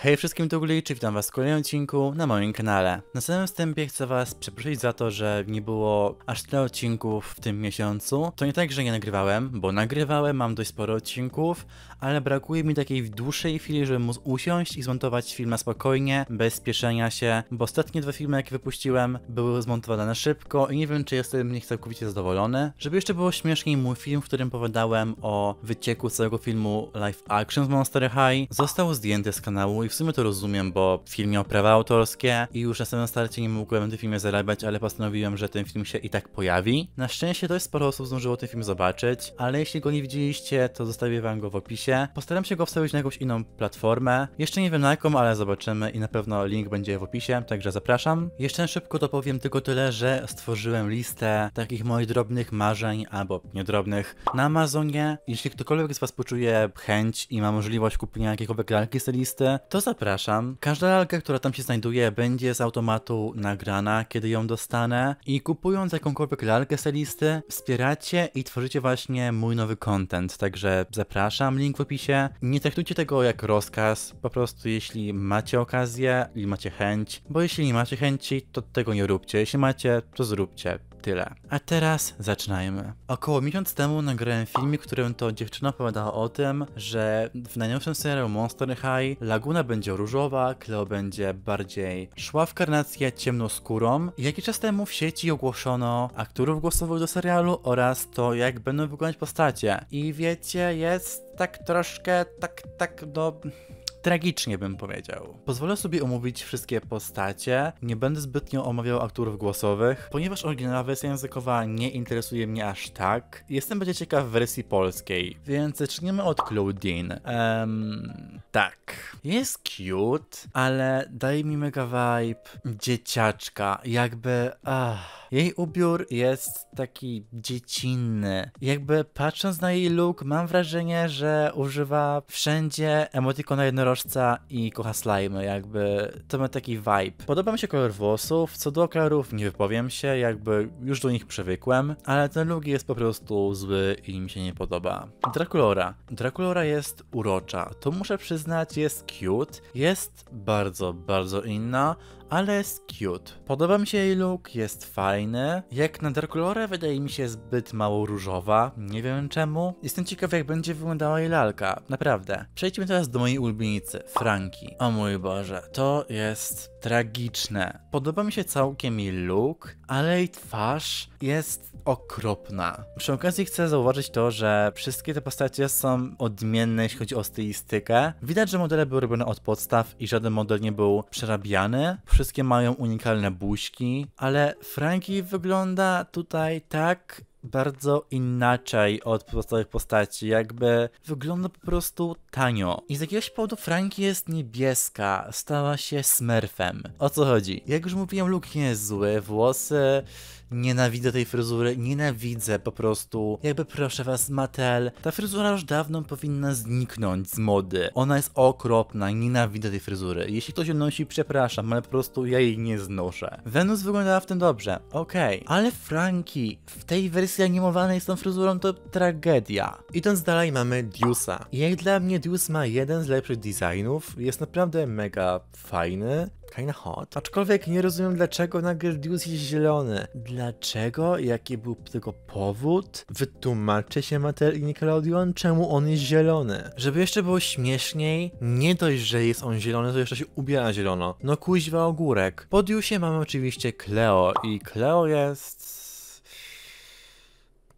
Hej wszystkim, tu Glitch i witam was w kolejnym odcinku na moim kanale. Na samym wstępie chcę was przeprosić za to, że nie było aż tyle odcinków w tym miesiącu. To nie tak, że nie nagrywałem, bo nagrywałem, mam dość sporo odcinków, ale brakuje mi takiej dłuższej chwili, żeby móc usiąść i zmontować film na spokojnie, bez spieszenia się, bo ostatnie dwa filmy, jakie wypuściłem, były zmontowane na szybko i nie wiem, czy jestem nich całkowicie zadowolony. Żeby jeszcze było śmieszniej, mój film, w którym powiadałem o wycieku całego filmu live action z Monster High, został zdjęty z kanału i w sumie to rozumiem, bo film miał prawa autorskie i już na samym starcie nie mogłem w tym filmie zarabiać, ale postanowiłem, że ten film się i tak pojawi. Na szczęście dość sporo osób zdążyło ten film zobaczyć, ale jeśli go nie widzieliście, to zostawię wam go w opisie. Postaram się go wstawić na jakąś inną platformę. Jeszcze nie wiem na jaką, ale zobaczymy i na pewno link będzie w opisie, także zapraszam. Jeszcze szybko to powiem tylko tyle, że stworzyłem listę takich moich drobnych marzeń, albo niedrobnych, na Amazonie. Jeśli ktokolwiek z was poczuje chęć i ma możliwość kupienia jakiejkolwiek lalki z tej listy, to to zapraszam. Każda lalka, która tam się znajduje, będzie z automatu nagrana, kiedy ją dostanę. I kupując jakąkolwiek lalkę z listy, wspieracie i tworzycie właśnie mój nowy content. Także zapraszam, link w opisie. Nie traktujcie tego jak rozkaz, po prostu jeśli macie okazję i macie chęć, bo jeśli nie macie chęci, to tego nie róbcie. Jeśli macie, to zróbcie tyle. A teraz zaczynajmy. Około miesiąc temu nagrałem filmik, w którym to dziewczyna opowiadała o tym, że w najnowszym serialu Monster High Laguna będzie różowa, Cleo będzie bardziej szła w karnację ciemnoskórą. Jakiś czas temu w sieci ogłoszono aktorów głosowych do serialu oraz to, jak będą wyglądać postacie. I wiecie, jest tak troszkę, tak, tak, no... Do tragicznie bym powiedział. Pozwolę sobie omówić wszystkie postacie, nie będę zbytnio omawiał aktorów głosowych, ponieważ oryginalna wersja językowa nie interesuje mnie aż tak. Jestem będzie ciekaw wersji polskiej, więc zaczniemy od Claudine. Um, tak, jest cute, ale daje mi mega vibe dzieciaczka, jakby... Ah, jej ubiór jest taki dziecinny. Jakby patrząc na jej look, mam wrażenie, że używa wszędzie emotikona jednorazowego i kocha slime, jakby to ma taki vibe. Podoba mi się kolor włosów, co do okularów nie wypowiem się, jakby już do nich przywykłem, ale ten look jest po prostu zły i mi się nie podoba. Draculora. Draculora jest urocza, to muszę przyznać jest cute, jest bardzo, bardzo inna, ale jest cute. Podoba mi się jej look, jest fajny. Jak na Dark Lore wydaje mi się zbyt mało różowa, nie wiem czemu. Jestem ciekaw jak będzie wyglądała jej lalka, naprawdę. Przejdźmy teraz do mojej ulubienicy, Franki. O mój Boże, to jest tragiczne. Podoba mi się całkiem jej look, ale jej twarz jest okropna. Przy okazji chcę zauważyć to, że wszystkie te postacie są odmienne, jeśli chodzi o stylistykę. Widać, że modele były robione od podstaw i żaden model nie był przerabiany. Wszystkie mają unikalne buźki, ale Frankie wygląda tutaj tak, bardzo inaczej od pozostałych postaci, jakby wygląda po prostu tanio. I z jakiegoś powodu Frankie jest niebieska, stała się smurfem. O co chodzi? Jak już mówiłem, Luke nie jest zły, włosy Nienawidzę tej fryzury, nienawidzę po prostu. Jakby proszę was, Mattel, ta fryzura już dawno powinna zniknąć z mody. Ona jest okropna, nienawidzę tej fryzury. Jeśli ktoś ją nosi, przepraszam, ale po prostu ja jej nie znoszę. Venus wyglądała w tym dobrze, okej. Okay. Ale Frankie w tej wersji animowanej z tą fryzurą to tragedia. Idąc dalej mamy Deusa. Jak dla mnie Deus ma jeden z lepszych designów, jest naprawdę mega fajny. Kinda hot. Aczkolwiek nie rozumiem, dlaczego nagle Deuce jest zielony. Dlaczego? Jaki był tego powód? Wytłumaczy się i Nickelodeon, czemu on jest zielony. Żeby jeszcze było śmieszniej, nie dość, że jest on zielony, to jeszcze się ubiera zielono. No kuźwa ogórek. Po Deuce'ie mamy oczywiście Cleo i Cleo jest...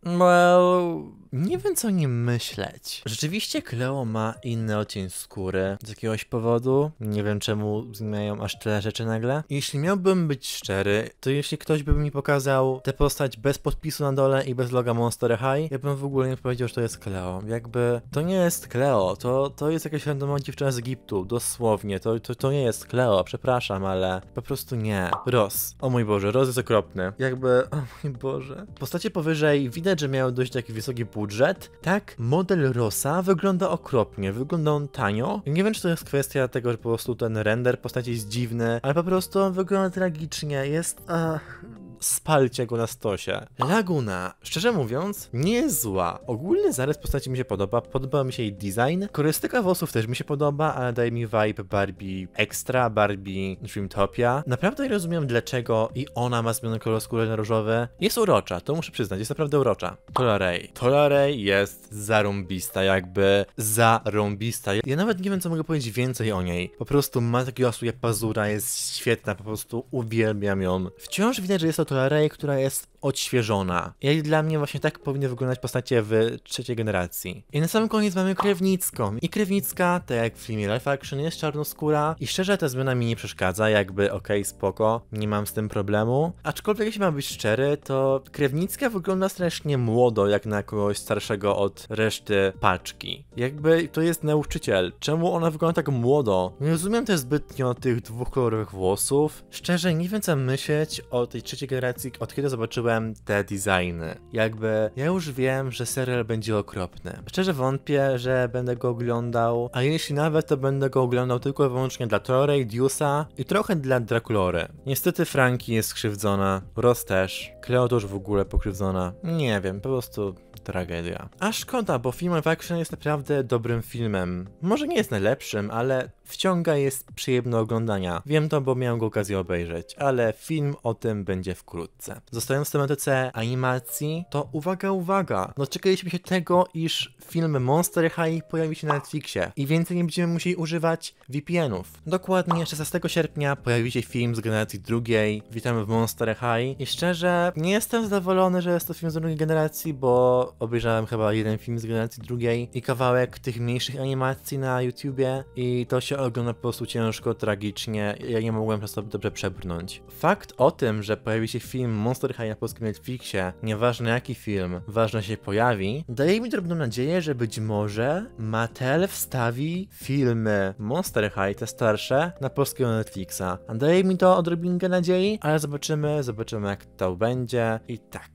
Well... Nie wiem, co nim myśleć. Rzeczywiście Cleo ma inny odcień skóry z jakiegoś powodu. Nie wiem, czemu zmieniają aż tyle rzeczy nagle. Jeśli miałbym być szczery, to jeśli ktoś by mi pokazał tę postać bez podpisu na dole i bez loga Monster High, ja bym w ogóle nie powiedział, że to jest Cleo. Jakby to nie jest Cleo, to, to jest jakaś randomowa dziewczyna z Egiptu, dosłownie. To, to, to nie jest Cleo, przepraszam, ale po prostu nie. Roz. O mój Boże, Ros jest okropny. Jakby, o mój Boże. Postacie powyżej widać, że miały dość taki wysoki pułap budżet. Tak, model Rosa wygląda okropnie, wygląda on tanio. Nie wiem, czy to jest kwestia tego, że po prostu ten render postaci jest dziwny, ale po prostu on wygląda tragicznie, jest... Uh spalcie go na stosie. Laguna, szczerze mówiąc, nie jest zła. Ogólny zarys postaci mi się podoba, podoba mi się jej design. Korystyka włosów też mi się podoba, ale daje mi vibe Barbie Extra, Barbie Dreamtopia. Naprawdę nie rozumiem dlaczego i ona ma zmiany kolor skóry na różowe. Jest urocza, to muszę przyznać, jest naprawdę urocza. Tolarej. Tolarej jest zarumbista, jakby zarumbista. Ja nawet nie wiem, co mogę powiedzieć więcej o niej. Po prostu ma taki takiego jak pazura, jest świetna, po prostu uwielbiam ją. Wciąż widać, że jest to która Rey, która jest odświeżona. Jak dla mnie właśnie tak powinny wyglądać postacie w trzeciej generacji. I na samym koniec mamy Krewnicką. I Krewnicka, tak jak w filmie Life Action, jest czarnoskóra i szczerze ta zmiana mi nie przeszkadza, jakby okej, okay, spoko, nie mam z tym problemu. Aczkolwiek jeśli mam być szczery, to Krewnicka wygląda strasznie młodo, jak na kogoś starszego od reszty paczki. Jakby to jest nauczyciel. Czemu ona wygląda tak młodo? Nie rozumiem też zbytnio tych dwóch kolorowych włosów. Szczerze, nie wiem co myśleć o tej trzeciej generacji racji, od kiedy zobaczyłem te designy. Jakby ja już wiem, że serial będzie okropny. Szczerze wątpię, że będę go oglądał, a jeśli nawet, to będę go oglądał tylko i wyłącznie dla Torrey, Deusa i trochę dla Draculory. Niestety Franki jest skrzywdzona, Ross też, Cleo też w ogóle pokrzywdzona. Nie wiem, po prostu tragedia. A szkoda, bo film Live Action jest naprawdę dobrym filmem. Może nie jest najlepszym, ale Wciąga jest przyjemne oglądania. Wiem to, bo miałem go okazję obejrzeć, ale film o tym będzie wkrótce. Zostając w tematyce animacji, to uwaga, uwaga! Doczekaliśmy no, się tego, iż film Monster High pojawi się na Netflixie i więcej nie będziemy musieli używać VPN-ów. Dokładnie 16 sierpnia pojawi się film z generacji drugiej. Witamy w Monster High i szczerze nie jestem zadowolony, że jest to film z drugiej generacji, bo obejrzałem chyba jeden film z generacji drugiej i kawałek tych mniejszych animacji na YouTubie i to się ogląda po prostu ciężko, tragicznie. Ja nie mogłem przez to dobrze przebrnąć. Fakt o tym, że pojawi się film Monster High na polskim Netflixie, nieważne jaki film, ważne się pojawi, daje mi drobną nadzieję, że być może Mattel wstawi filmy Monster High, te starsze, na polskiego Netflixa. Daje mi to odrobinkę nadziei, ale zobaczymy, zobaczymy jak to będzie i tak.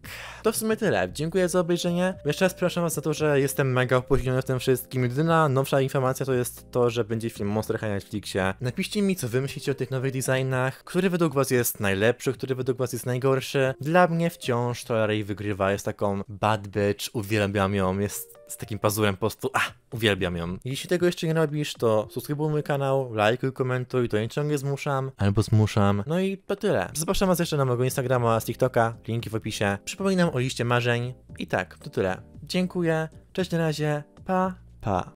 To w sumie tyle. Dziękuję za obejrzenie. Jeszcze raz proszę was za to, że jestem mega opóźniony w tym wszystkim. Jedyna nowsza informacja to jest to, że będzie film Monster na Netflixie. Napiszcie mi, co wy myślicie o tych nowych designach, który według was jest najlepszy, który według was jest najgorszy. Dla mnie wciąż Tolarei wygrywa, jest taką bad bitch, uwielbiam ją, jest z takim pazurem po prostu, a, ah, uwielbiam ją. Jeśli tego jeszcze nie robisz, to subskrybuj mój kanał, lajkuj, komentuj, to nie ciągle zmuszam, albo zmuszam. No i to tyle. Zapraszam was jeszcze na mojego Instagrama oraz TikToka, linki w opisie. Przypominam o liście marzeń. I tak, to tyle. Dziękuję, cześć na razie, pa, pa.